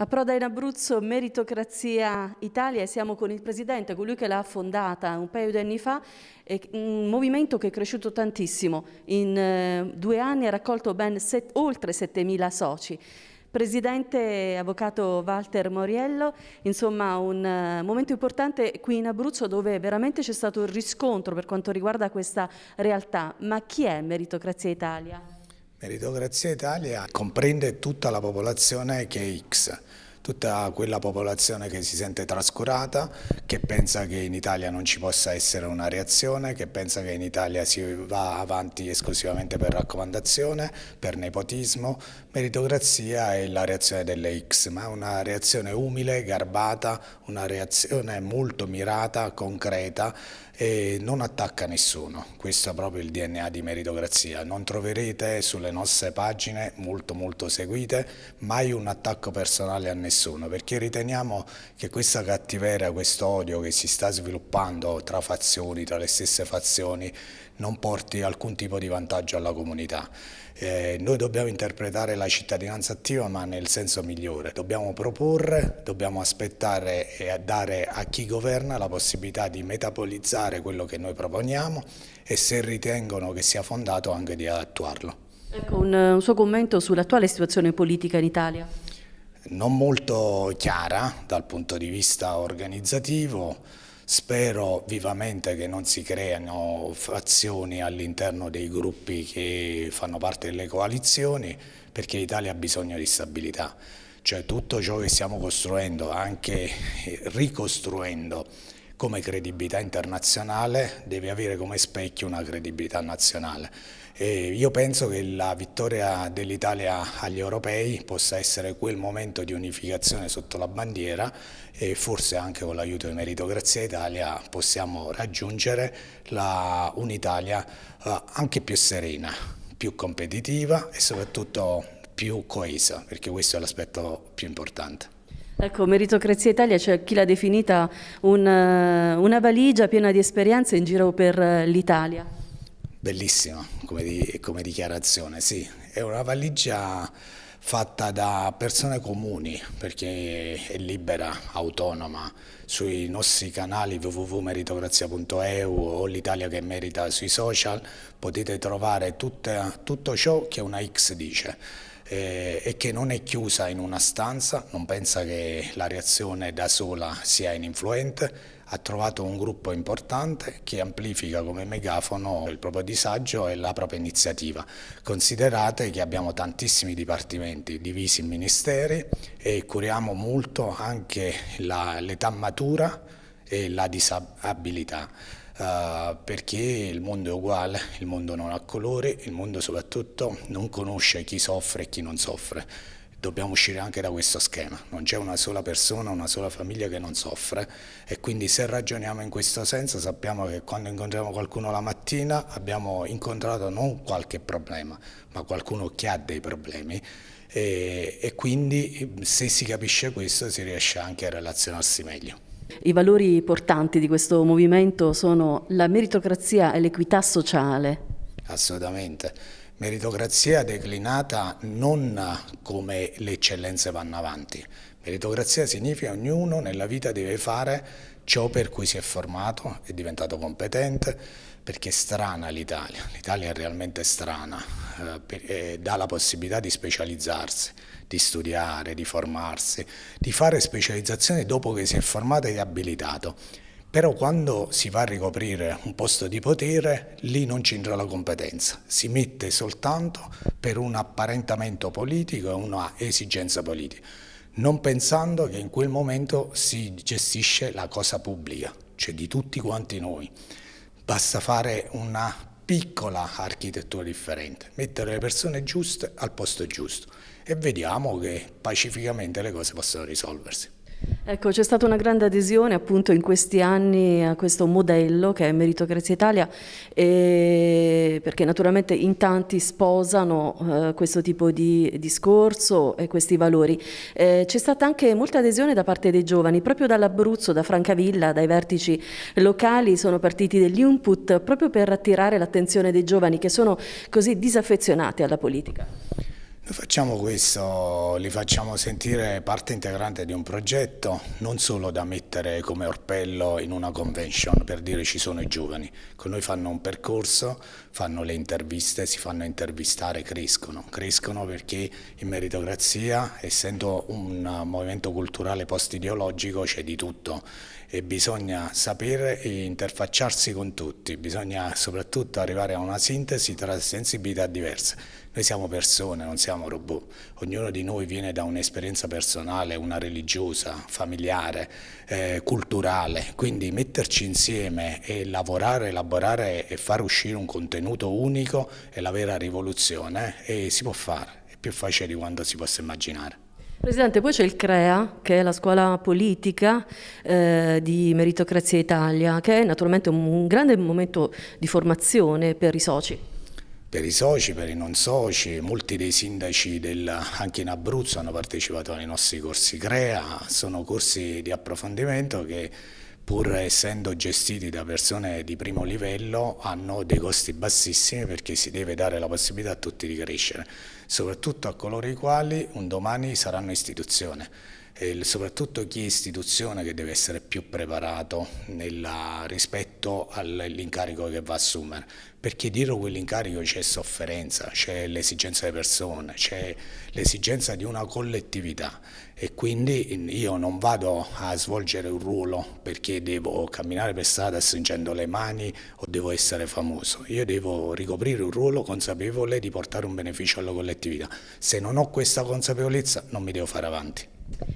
Approda in Abruzzo Meritocrazia Italia e siamo con il presidente, colui che l'ha fondata un paio di anni fa, un movimento che è cresciuto tantissimo, in eh, due anni ha raccolto ben set, oltre 7.000 soci. Presidente Avvocato Walter Moriello, insomma un eh, momento importante qui in Abruzzo dove veramente c'è stato il riscontro per quanto riguarda questa realtà, ma chi è Meritocrazia Italia? Meritocrazia Italia comprende tutta la popolazione che è X, tutta quella popolazione che si sente trascurata, che pensa che in Italia non ci possa essere una reazione, che pensa che in Italia si va avanti esclusivamente per raccomandazione, per nepotismo. Meritocrazia è la reazione delle X, ma è una reazione umile, garbata, una reazione molto mirata, concreta, e non attacca nessuno, questo è proprio il DNA di meritocrazia, non troverete sulle nostre pagine molto molto seguite mai un attacco personale a nessuno perché riteniamo che questa cattiveria, questo odio che si sta sviluppando tra fazioni, tra le stesse fazioni non porti alcun tipo di vantaggio alla comunità. Eh, noi dobbiamo interpretare la cittadinanza attiva ma nel senso migliore, dobbiamo proporre, dobbiamo aspettare e dare a chi governa la possibilità di metabolizzare quello che noi proponiamo e se ritengono che sia fondato anche di attuarlo. Ecco, un, eh, un suo commento sull'attuale situazione politica in Italia? Non molto chiara dal punto di vista organizzativo, Spero vivamente che non si creino frazioni all'interno dei gruppi che fanno parte delle coalizioni perché l'Italia ha bisogno di stabilità. Cioè tutto ciò che stiamo costruendo, anche ricostruendo, come credibilità internazionale deve avere come specchio una credibilità nazionale. E io penso che la vittoria dell'Italia agli europei possa essere quel momento di unificazione sotto la bandiera e forse anche con l'aiuto di Meritocrazia Italia possiamo raggiungere un'Italia eh, anche più serena, più competitiva e soprattutto più coesa, perché questo è l'aspetto più importante. Ecco, Meritocrazia Italia, c'è cioè chi l'ha definita una, eh, una valigia piena di esperienze in giro per eh, l'Italia. Bellissima come, di, come dichiarazione, sì. È una valigia fatta da persone comuni perché è libera, autonoma sui nostri canali www.meritocrazia.eu o l'Italia che merita sui social potete trovare tutta, tutto ciò che una X dice eh, e che non è chiusa in una stanza, non pensa che la reazione da sola sia ininfluente, ha trovato un gruppo importante che amplifica come megafono il proprio disagio e la propria iniziativa. Considerate che abbiamo tantissimi dipartimenti divisi in ministeri e curiamo molto anche l'età matura e la disabilità eh, perché il mondo è uguale, il mondo non ha colore, il mondo soprattutto non conosce chi soffre e chi non soffre. Dobbiamo uscire anche da questo schema, non c'è una sola persona, una sola famiglia che non soffre e quindi se ragioniamo in questo senso sappiamo che quando incontriamo qualcuno la mattina abbiamo incontrato non qualche problema, ma qualcuno che ha dei problemi e, e, quindi se si capisce questo si riesce anche a relazionarsi meglio. I valori portanti di questo movimento sono la meritocrazia e l'equità sociale. Assolutamente. Meritocrazia declinata non come le eccellenze vanno avanti. Meritocrazia significa ognuno nella vita deve fare ciò per cui si è formato, è diventato competente, perché è strana l'Italia, l'Italia è realmente strana, eh, eh dà la possibilità di specializzarsi, di studiare, di formarsi, di fare specializzazione dopo che si è formato ed abilitato. Però quando si va a ricoprire un posto di potere, lì non c'entra la competenza, si mette soltanto per un apparentamento politico e una esigenza politica non pensando che in quel momento si gestisce la cosa pubblica, cioè di tutti quanti noi. Basta fare una piccola architettura differente, mettere le persone giuste al posto giusto e vediamo che pacificamente le cose possono risolversi. Ecco, c'è stata una grande adesione appunto in questi anni a questo modello che è Meritocrazia Italia, perché naturalmente in tanti sposano eh, questo tipo di discorso e questi valori. Eh, c'è stata anche molta adesione da parte dei giovani, proprio dall'Abruzzo, da Francavilla, dai vertici locali sono partiti degli input proprio per attirare l'attenzione dei giovani che sono così disaffezionati alla politica facciamo questo, li facciamo sentire parte integrante di un progetto, non solo da mettere come orpello in una convention per dire ci sono i giovani, con noi fanno un percorso, fanno le interviste, si fanno intervistare, crescono, crescono perché in meritocrazia, essendo un movimento culturale post-ideologico, c'è di tutto e bisogna sapere e interfacciarsi con tutti, bisogna soprattutto arrivare a una sintesi tra sensibilità diverse noi siamo persone, non siamo robot. Ognuno di noi viene da un'esperienza personale, una religiosa, familiare, eh, culturale. Quindi metterci insieme e lavorare, elaborare e far uscire un contenuto unico è la vera rivoluzione e si può fare. È più facile di quanto si possa immaginare. Presidente, poi c'è il CREA, che è la scuola politica eh, di Meritocrazia Italia, che è naturalmente un grande momento di formazione per i soci per i soci, per i non soci, molti dei sindaci del, anche in Abruzzo hanno partecipato ai nostri corsi CREA, sono corsi di approfondimento che pur essendo gestiti da persone di primo livello hanno dei costi bassissimi perché si deve dare la possibilità a tutti di crescere, soprattutto a coloro i quali un domani saranno istituzione e soprattutto chi è istituzione che deve essere più preparato nella, rispetto all'incarico che va a assumere. Perché dietro quell'incarico c'è sofferenza, c'è l'esigenza delle persone, c'è l'esigenza di una collettività e quindi io non vado a svolgere un ruolo perché devo camminare per strada stringendo le mani o devo essere famoso. Io devo ricoprire un ruolo consapevole di portare un beneficio alla collettività. Se non ho questa consapevolezza non mi devo fare avanti.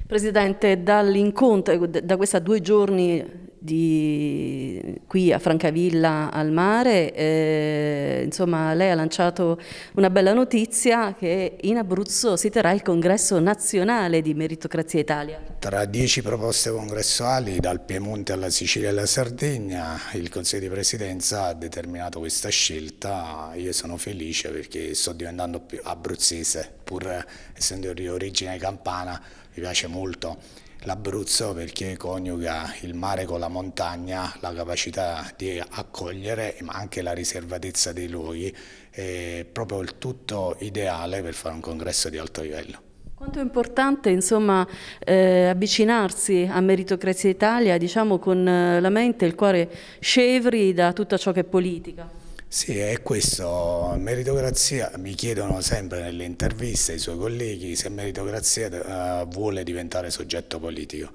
Presidente, dall'incontro, da questi due giorni di, qui a Francavilla al mare, eh, insomma lei ha lanciato una bella notizia che in Abruzzo si terrà il congresso nazionale di Meritocrazia Italia. Tra dieci proposte congressuali dal Piemonte alla Sicilia e alla Sardegna il Consiglio di Presidenza ha determinato questa scelta, io sono felice perché sto diventando più abruzzese, pur essendo di origine campana mi piace molto l'Abruzzo perché coniuga il mare con la montagna, la capacità di accogliere ma anche la riservatezza dei luoghi, è proprio il tutto ideale per fare un congresso di alto livello. Quanto è importante insomma, eh, avvicinarsi a Meritocrazia Italia diciamo, con eh, la mente e il cuore scevri da tutto ciò che è politica? Sì, è questo, meritocrazia, mi chiedono sempre nelle interviste i suoi colleghi se meritocrazia uh, vuole diventare soggetto politico.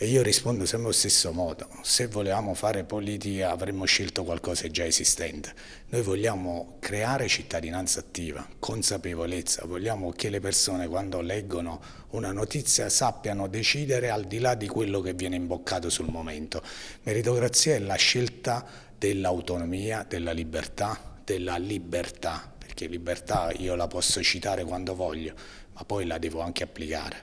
E io rispondo sempre allo stesso modo, se volevamo fare politica avremmo scelto qualcosa già esistente. Noi vogliamo creare cittadinanza attiva, consapevolezza, vogliamo che le persone quando leggono una notizia sappiano decidere al di là di quello che viene imboccato sul momento. Meritocrazia è la scelta dell'autonomia, della libertà, della libertà, perché libertà io la posso citare quando voglio, ma poi la devo anche applicare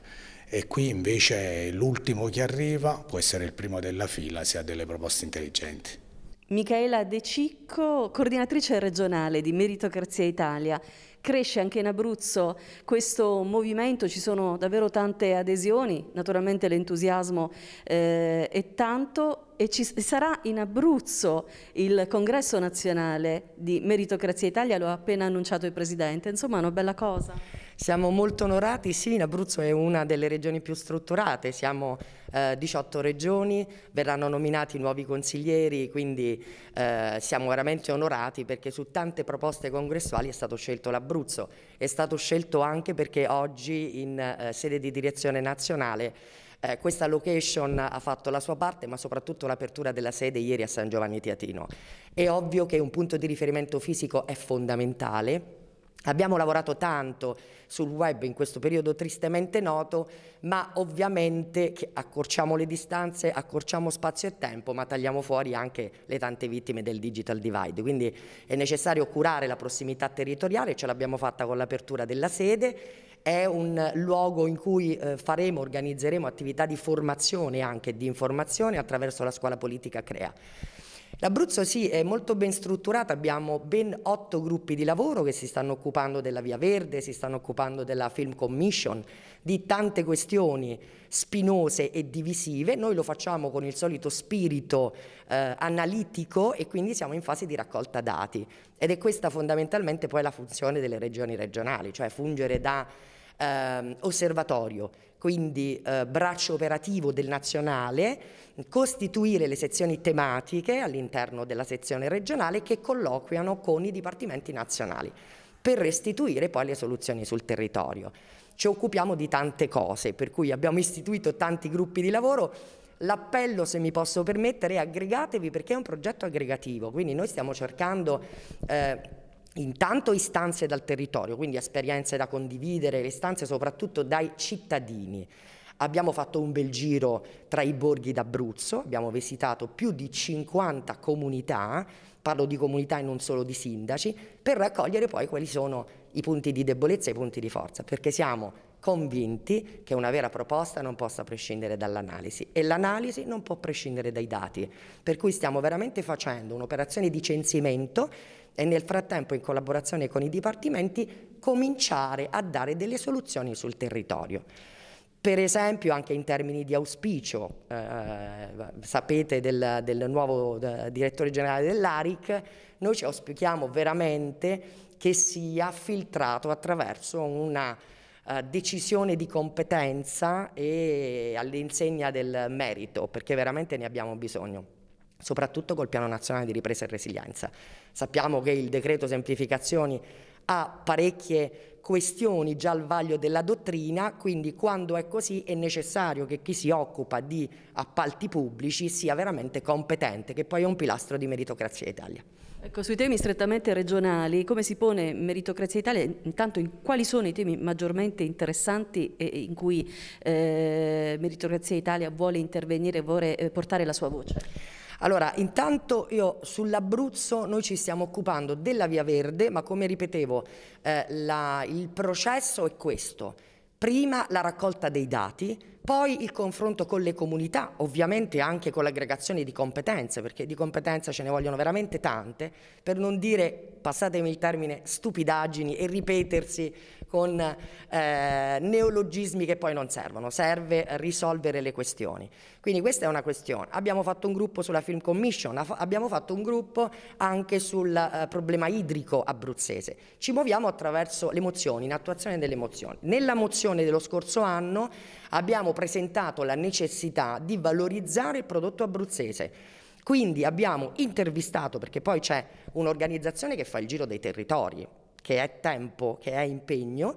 e qui invece l'ultimo che arriva può essere il primo della fila se ha delle proposte intelligenti. Michaela De Cicco, coordinatrice regionale di Meritocrazia Italia. Cresce anche in Abruzzo questo movimento, ci sono davvero tante adesioni, naturalmente l'entusiasmo eh, è tanto e ci sarà in Abruzzo il congresso nazionale di Meritocrazia Italia, lo ha appena annunciato il Presidente, insomma è una bella cosa. Siamo molto onorati, sì, in è una delle regioni più strutturate, siamo eh, 18 regioni, verranno nominati nuovi consiglieri, quindi eh, siamo veramente onorati perché su tante proposte congressuali è stato scelto l'Abruzzo, è stato scelto anche perché oggi in eh, sede di direzione nazionale eh, questa location ha fatto la sua parte, ma soprattutto l'apertura della sede ieri a San Giovanni Tiatino. È ovvio che un punto di riferimento fisico è fondamentale Abbiamo lavorato tanto sul web in questo periodo tristemente noto, ma ovviamente accorciamo le distanze, accorciamo spazio e tempo, ma tagliamo fuori anche le tante vittime del digital divide. Quindi è necessario curare la prossimità territoriale, ce l'abbiamo fatta con l'apertura della sede, è un luogo in cui eh, faremo, organizzeremo attività di formazione e anche di informazione attraverso la scuola politica CREA. L'Abruzzo sì, è molto ben strutturata, abbiamo ben otto gruppi di lavoro che si stanno occupando della Via Verde, si stanno occupando della Film Commission, di tante questioni spinose e divisive, noi lo facciamo con il solito spirito eh, analitico e quindi siamo in fase di raccolta dati ed è questa fondamentalmente poi la funzione delle regioni regionali, cioè fungere da eh, osservatorio, quindi eh, braccio operativo del nazionale, costituire le sezioni tematiche all'interno della sezione regionale che colloquiano con i dipartimenti nazionali per restituire poi le soluzioni sul territorio. Ci occupiamo di tante cose, per cui abbiamo istituito tanti gruppi di lavoro. L'appello, se mi posso permettere, è aggregatevi perché è un progetto aggregativo, quindi noi stiamo cercando... Eh, intanto istanze dal territorio, quindi esperienze da condividere, le istanze soprattutto dai cittadini. Abbiamo fatto un bel giro tra i borghi d'Abruzzo, abbiamo visitato più di 50 comunità, parlo di comunità e non solo di sindaci, per raccogliere poi quali sono i punti di debolezza e i punti di forza, perché siamo convinti che una vera proposta non possa prescindere dall'analisi e l'analisi non può prescindere dai dati, per cui stiamo veramente facendo un'operazione di censimento e nel frattempo in collaborazione con i dipartimenti cominciare a dare delle soluzioni sul territorio. Per esempio anche in termini di auspicio, eh, sapete del, del nuovo eh, direttore generale dell'ARIC, noi ci auspichiamo veramente che sia filtrato attraverso una eh, decisione di competenza e all'insegna del merito, perché veramente ne abbiamo bisogno soprattutto col Piano Nazionale di Ripresa e Resilienza. Sappiamo che il decreto semplificazioni ha parecchie questioni già al vaglio della dottrina, quindi quando è così è necessario che chi si occupa di appalti pubblici sia veramente competente, che poi è un pilastro di Meritocrazia Italia. Ecco, sui temi strettamente regionali, come si pone Meritocrazia Italia? Intanto, in quali sono i temi maggiormente interessanti e in cui eh, Meritocrazia Italia vuole intervenire e vuole eh, portare la sua voce? Allora, intanto io sull'Abruzzo noi ci stiamo occupando della Via Verde, ma come ripetevo, eh, la, il processo è questo prima la raccolta dei dati, poi il confronto con le comunità, ovviamente anche con l'aggregazione di competenze, perché di competenze ce ne vogliono veramente tante, per non dire, passatemi il termine, stupidaggini e ripetersi con eh, neologismi che poi non servono, serve risolvere le questioni. Quindi questa è una questione. Abbiamo fatto un gruppo sulla Film Commission, abbiamo fatto un gruppo anche sul eh, problema idrico abruzzese. Ci muoviamo attraverso le mozioni, in attuazione delle mozioni. Nella mozione sessione dello scorso anno abbiamo presentato la necessità di valorizzare il prodotto abruzzese. Quindi abbiamo intervistato, perché poi c'è un'organizzazione che fa il giro dei territori, che è tempo, che è impegno,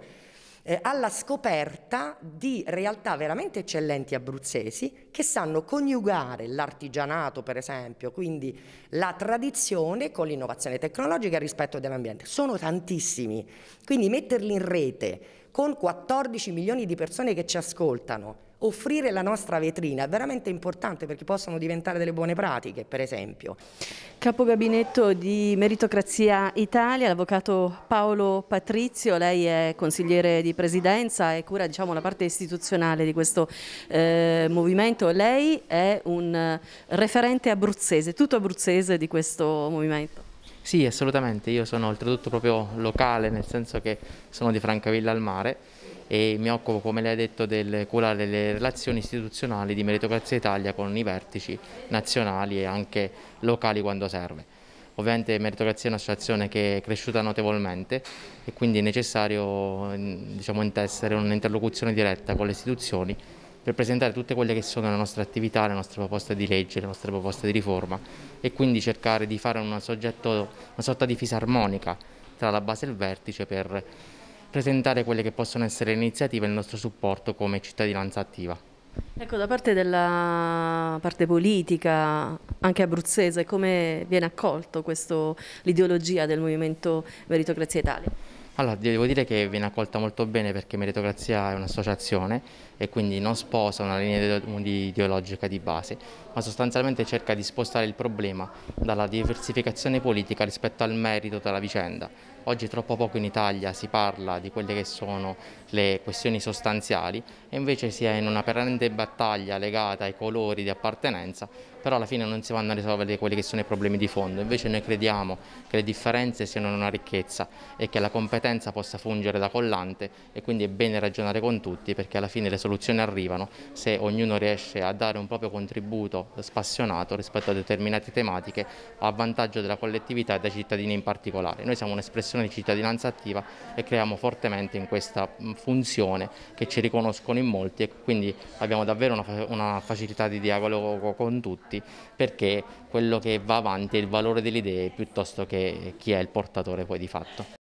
eh, alla scoperta di realtà veramente eccellenti abruzzesi che sanno coniugare l'artigianato, per esempio, quindi la tradizione con l'innovazione tecnologica e il rispetto dell'ambiente. Sono tantissimi, quindi metterli in rete con 14 milioni di persone che ci ascoltano, offrire la nostra vetrina è veramente importante perché possono diventare delle buone pratiche, per esempio. Capogabinetto di Meritocrazia Italia, l'avvocato Paolo Patrizio, lei è consigliere di presidenza e cura diciamo, la parte istituzionale di questo eh, movimento. Lei è un eh, referente abruzzese, tutto abruzzese di questo movimento. Sì, assolutamente, io sono oltretutto proprio locale, nel senso che sono di Francavilla al Mare e mi occupo, come lei ha detto, del curare le relazioni istituzionali di Meritocrazia Italia con i vertici nazionali e anche locali quando serve. Ovviamente Meritocrazia è un'associazione che è cresciuta notevolmente e quindi è necessario diciamo, intessere un'interlocuzione diretta con le istituzioni per presentare tutte quelle che sono le nostre attività, le nostre proposte di legge, le nostre proposte di riforma e quindi cercare di fare un soggetto, una sorta di fisarmonica tra la base e il vertice per presentare quelle che possono essere le iniziative e il nostro supporto come cittadinanza attiva. Ecco, da parte della parte politica, anche abruzzese, come viene accolto l'ideologia del Movimento Meritocrazia Italia? Allora, devo dire che viene accolta molto bene perché Meritocrazia è un'associazione e quindi non sposa una linea ideologica di base, ma sostanzialmente cerca di spostare il problema dalla diversificazione politica rispetto al merito della vicenda. Oggi troppo poco in Italia si parla di quelle che sono le questioni sostanziali e invece si è in una perenne battaglia legata ai colori di appartenenza, però alla fine non si vanno a risolvere quelli che sono i problemi di fondo. Invece noi crediamo che le differenze siano una ricchezza e che la competenza partenza possa fungere da collante e quindi è bene ragionare con tutti perché alla fine le soluzioni arrivano se ognuno riesce a dare un proprio contributo spassionato rispetto a determinate tematiche a vantaggio della collettività e dei cittadini in particolare. Noi siamo un'espressione di cittadinanza attiva e creiamo fortemente in questa funzione che ci riconoscono in molti e quindi abbiamo davvero una, una facilità di dialogo con tutti perché quello che va avanti è il valore delle idee piuttosto che chi è il portatore poi di fatto.